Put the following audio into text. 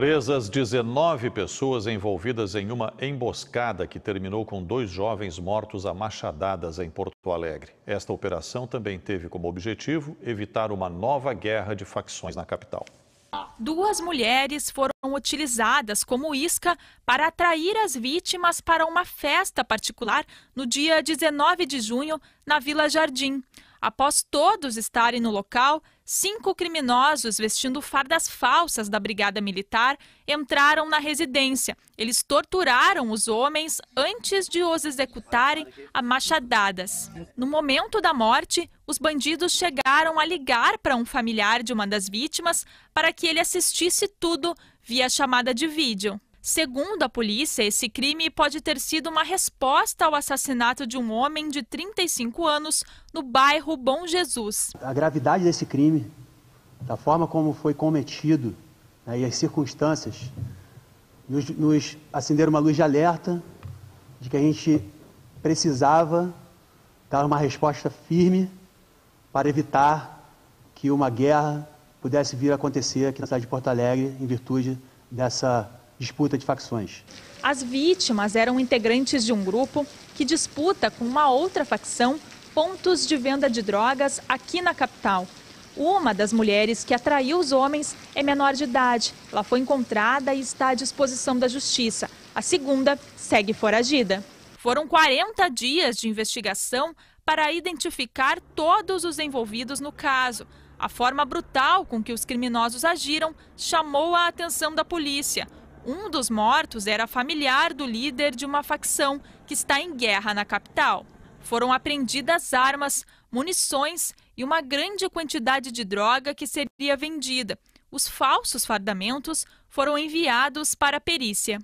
Presas 19 pessoas envolvidas em uma emboscada que terminou com dois jovens mortos a machadadas em Porto Alegre. Esta operação também teve como objetivo evitar uma nova guerra de facções na capital. Duas mulheres foram utilizadas como isca para atrair as vítimas para uma festa particular no dia 19 de junho na Vila Jardim. Após todos estarem no local, cinco criminosos vestindo fardas falsas da Brigada Militar entraram na residência. Eles torturaram os homens antes de os executarem a machadadas. No momento da morte, os bandidos chegaram a ligar para um familiar de uma das vítimas para que ele assistisse tudo via chamada de vídeo. Segundo a polícia, esse crime pode ter sido uma resposta ao assassinato de um homem de 35 anos no bairro Bom Jesus. A gravidade desse crime, da forma como foi cometido né, e as circunstâncias, nos, nos acenderam uma luz de alerta de que a gente precisava dar uma resposta firme para evitar que uma guerra pudesse vir a acontecer aqui na cidade de Porto Alegre em virtude dessa disputa de facções. As vítimas eram integrantes de um grupo que disputa com uma outra facção pontos de venda de drogas aqui na capital. Uma das mulheres que atraiu os homens é menor de idade. Ela foi encontrada e está à disposição da justiça. A segunda segue foragida. Foram 40 dias de investigação para identificar todos os envolvidos no caso. A forma brutal com que os criminosos agiram chamou a atenção da polícia. Um dos mortos era familiar do líder de uma facção que está em guerra na capital. Foram apreendidas armas, munições e uma grande quantidade de droga que seria vendida. Os falsos fardamentos foram enviados para a perícia.